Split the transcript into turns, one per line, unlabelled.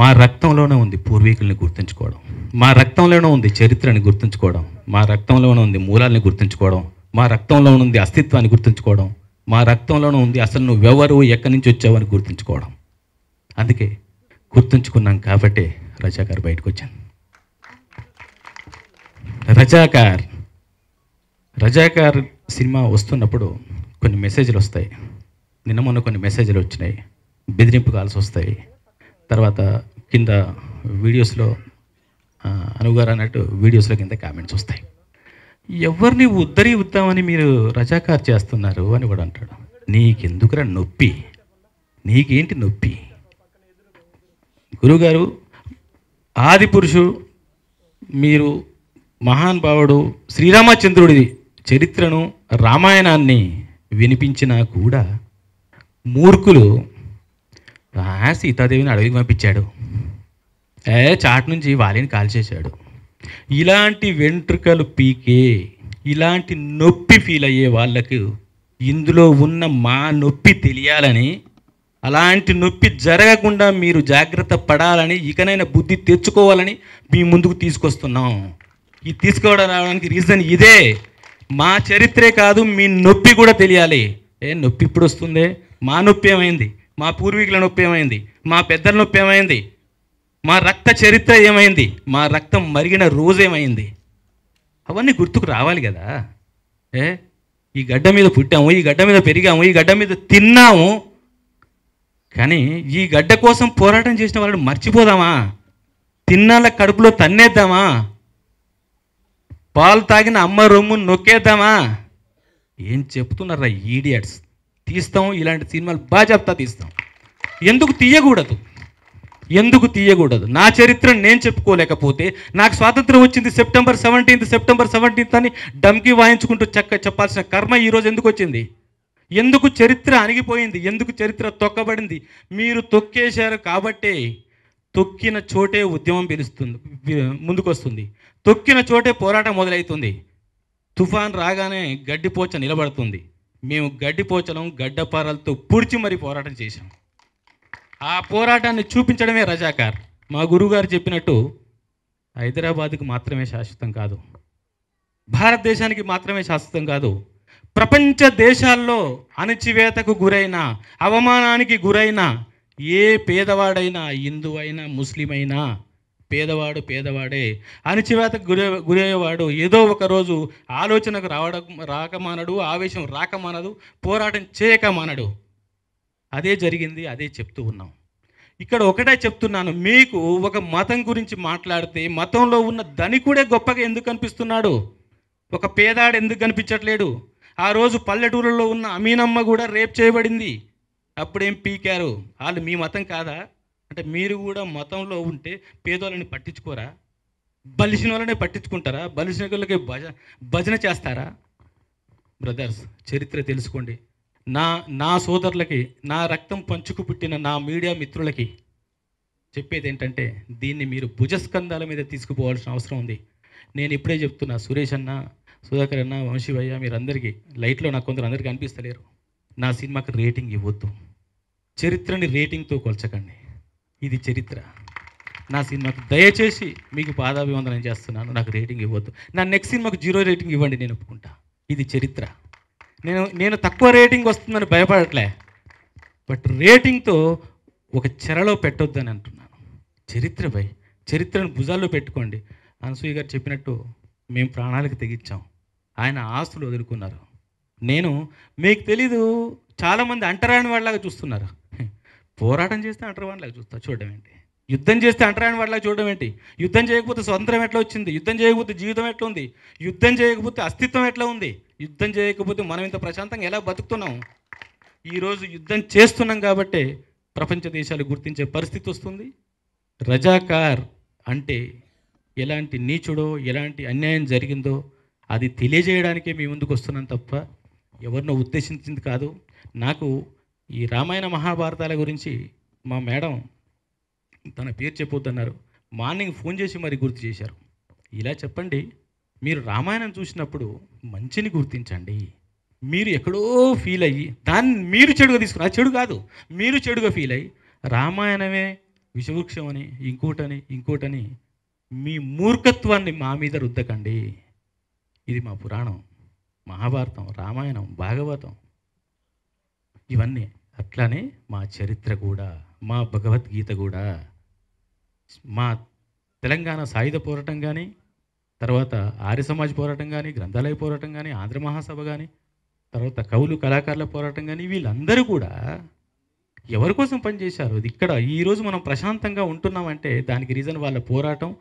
మా రక్తంలోనే ఉంది పూర్వీకుల్ని గుర్తుంచుకోవడం మా రక్తంలోనే ఉంది చరిత్రని గుర్తుంచుకోవడం మా రక్తంలోనే ఉంది మూలాల్ని గుర్తుంచుకోవడం మా రక్తంలో ఉంది అస్తిత్వాన్ని గుర్తుంచుకోవడం మా రక్తంలోనే ఉంది అసలు నువ్వెవరు ఎక్కడి నుంచి వచ్చావని గుర్తుంచుకోవడం అందుకే గుర్తుంచుకున్నాం కాబట్టి రజాకార్ బయటకు వచ్చాను రజాకార్ రజాకార్ సినిమా వస్తున్నప్పుడు కొన్ని మెసేజ్లు వస్తాయి నిన్న మొన్న కొన్ని మెసేజ్లు వచ్చినాయి బెదిరింపు కాల్సి వస్తాయి తర్వాత కింద వీడియోస్లో అనుగారు అన్నట్టు వీడియోస్లో కింద కామెంట్స్ వస్తాయి ఎవరిని ఉద్దరి ఉద్దామని మీరు రజాకార్ చేస్తున్నారు అని కూడా అంటాడు నీకెందుకురా నొప్పి నీకేంటి నొప్పి గురుగారు ఆది పురుషు మీరు మహాన్ భావుడు శ్రీరామచంద్రుడి చరిత్రను రామాయణాన్ని వినిపించినా కూడా మూర్ఖులు సీతాదేవిని అడవికి పంపించాడు ఏ చాటు నుంచి వాలిని కాల్చేశాడు ఇలాంటి వెంట్రుకలు పీకే ఇలాంటి నొప్పి ఫీల్ అయ్యే వాళ్ళకు ఇందులో ఉన్న మా నొప్పి తెలియాలని అలాంటి నొప్పి జరగకుండా మీరు జాగ్రత్త పడాలని ఇకనైనా బుద్ధి తెచ్చుకోవాలని మీ ముందుకు తీసుకొస్తున్నాం ఇది తీసుకోవడానికి రీజన్ ఇదే మా చరిత్రే కాదు మీ నొప్పి కూడా తెలియాలి ఏ నొప్పి ఇప్పుడు వస్తుందే మా నొప్పి ఏమైంది మా పూర్వీకుల నొప్పి ఏమైంది మా పెద్దల నొప్పి ఏమైంది మా రక్త చరిత్ర ఏమైంది మా రక్తం మరిగిన రోజేమైంది అవన్నీ గుర్తుకు రావాలి కదా ఏ ఈ గడ్డ మీద పుట్టాము ఈ గడ్డ మీద పెరిగాము ఈ గడ్డ మీద తిన్నాము కానీ ఈ గడ్డ కోసం పోరాటం చేసిన వాళ్ళని మర్చిపోదామా తిన్నాల కడుపులో తన్నేద్దామా పాలు తాగిన అమ్మ రొమ్ము నొక్కేద్దామా ఏం చెప్తున్నారా ఈడియట్స్ తీస్తాం ఇలాంటి సినిమాలు బాగా చెప్తా తీస్తాం ఎందుకు తీయకూడదు ఎందుకు తీయకూడదు నా చరిత్రను నేను చెప్పుకోలేకపోతే నాకు స్వాతంత్రం వచ్చింది సెప్టెంబర్ సెవెంటీన్త్ సెప్టెంబర్ సెవెంటీన్త్ అని డమ్కి వాయించుకుంటూ చక్క చెప్పాల్సిన కర్మ ఈరోజు ఎందుకు వచ్చింది ఎందుకు చరిత్ర అణిగిపోయింది ఎందుకు చరిత్ర తొక్కబడింది మీరు తొక్కేశారు కాబట్టే తొక్కిన చోటే ఉద్యమం పిలుస్తుంది ముందుకొస్తుంది తొక్కిన చోటే పోరాటం మొదలవుతుంది తుఫాన్ రాగానే గడ్డిపోచ నిలబడుతుంది మేము గడ్డిపోచలం గడ్డపారాలతో పూడ్చి మరి పోరాటం చేశాం ఆ పోరాటాన్ని చూపించడమే రజాకార్ మా గురువుగారు చెప్పినట్టు హైదరాబాద్కి మాత్రమే శాశ్వతం కాదు భారతదేశానికి మాత్రమే శాశ్వతం కాదు ప్రపంచ దేశాల్లో అణచివేతకు గురైన అవమానానికి గురైన ఏ పేదవాడైనా హిందువైనా ముస్లిం అయినా పేదవాడు పేదవాడే అణచివేతకు గురే గురయ్యేవాడు ఏదో ఒకరోజు ఆలోచనకు రావడం రాకమానడు ఆవేశం రాకమానదు పోరాటం చేయకమానడు అదే జరిగింది అదే చెప్తూ ఉన్నాం ఇక్కడ ఒకటే చెప్తున్నాను మీకు ఒక మతం గురించి మాట్లాడితే మతంలో ఉన్న ధనికుడే గొప్పగా ఎందుకు కనిపిస్తున్నాడు ఒక పేదాడు ఎందుకు కనిపించట్లేడు ఆ రోజు పల్లెటూరులో ఉన్న అమీనమ్మ కూడా రేప్ చేయబడింది అప్పుడేం పీకారు వాళ్ళు మీ మతం కాదా అంటే మీరు కూడా మతంలో ఉంటే పేదోళ్ళని పట్టించుకోరా బలిసిన వాళ్ళనే పట్టించుకుంటారా బలిసిన వాళ్ళకి భజ భజన చేస్తారా బ్రదర్స్ చరిత్ర తెలుసుకోండి నా నా సోదరులకి నా రక్తం పంచుకు పుట్టిన నా మీడియా మిత్రులకి చెప్పేది ఏంటంటే దీన్ని మీరు భుజస్కంధాల మీద తీసుకుపోవాల్సిన అవసరం ఉంది నేను ఇప్పుడే చెప్తున్నా సురేష్ అన్న సుధాకర్ అన్న వంశీభయ్య మీరందరికీ లైట్లో నాకు కొందరు అందరికీ అనిపిస్తలేరు నా సినిమాకి రేటింగ్ ఇవ్వద్దు చరిత్రని రేటింగ్తో కొల్చకండి ఇది చరిత్ర నా సినిమాకు దయచేసి మీకు పాదాభివందనం చేస్తున్నాను నాకు రేటింగ్ ఇవ్వద్దు నా నెక్స్ట్ సినిమాకు జీరో రేటింగ్ ఇవ్వండి నేను ఒప్పుకుంటా ఇది చరిత్ర నేను నేను తక్కువ రేటింగ్ వస్తుందని భయపడట్లే బట్ రేటింగ్తో ఒక చెరలో పెట్టొద్దని అంటున్నాను చరిత్ర భయ్ చరిత్రను భుజాల్లో పెట్టుకోండి అనసూయ గారు చెప్పినట్టు మేము ప్రాణాలకు తెగించాం ఆయన ఆస్తులు వదులుకున్నారు నేను మీకు తెలీదు చాలామంది అంటరాని వాళ్ళలాగా చూస్తున్నారు పోరాటం చేస్తే అంటారు చూస్తా చూడడం ఏంటి యుద్ధం చేస్తే అంటరాని వాళ్ళకి చూడడం ఏంటి యుద్ధం చేయకపోతే స్వతంత్రం ఎట్లా వచ్చింది యుద్ధం చేయకపోతే జీవితం ఎట్లా ఉంది యుద్ధం చేయకపోతే అస్తిత్వం ఎట్లా ఉంది యుద్ధం చేయకపోతే మనం ఇంత ప్రశాంతంగా ఎలా బతుకుతున్నాం ఈరోజు యుద్ధం చేస్తున్నాం కాబట్టే ప్రపంచ దేశాలు గుర్తించే పరిస్థితి వస్తుంది రజాకార్ అంటే ఎలాంటి నీచుడో ఎలాంటి అన్యాయం జరిగిందో అది తెలియజేయడానికే మీ ముందుకు వస్తున్నాం తప్ప ఎవరినో ఉద్దేశించింది కాదు నాకు ఈ రామాయణ మహాభారతాల గురించి మా మేడం తన పేరు చెప్పొద్దన్నారు మార్నింగ్ ఫోన్ చేసి మరి గుర్తు చేశారు ఇలా చెప్పండి మీరు రామాయణం చూసినప్పుడు మంచిని గుర్తించండి మీరు ఎక్కడో ఫీల్ అయ్యి దాన్ని మీరు చెడుగా తీసుకుని ఆ చెడు కాదు మీరు చెడుగా ఫీల్ అయ్యి రామాయణమే విషవృక్షం అని ఇంకోటని ఇంకోటని మీ మూర్ఖత్వాన్ని మా మీద రుద్దకండి ఇది మా పురాణం మహాభారతం రామాయణం భాగవతం ఇవన్నీ అట్లానే మా చరిత్ర కూడా మా భగవద్గీత కూడా మా తెలంగాణ సాయుధ పోరాటం కానీ తర్వాత ఆర్య సమాజ పోరాటం కానీ గ్రంథాలయ పోరాటం కానీ ఆంధ్ర మహాసభ కానీ తర్వాత కవులు కళాకారుల పోరాటం కానీ వీళ్ళందరూ కూడా ఎవరి కోసం పనిచేశారు ఇక్కడ ఈరోజు మనం ప్రశాంతంగా ఉంటున్నామంటే దానికి రీజన్ వాళ్ళ పోరాటం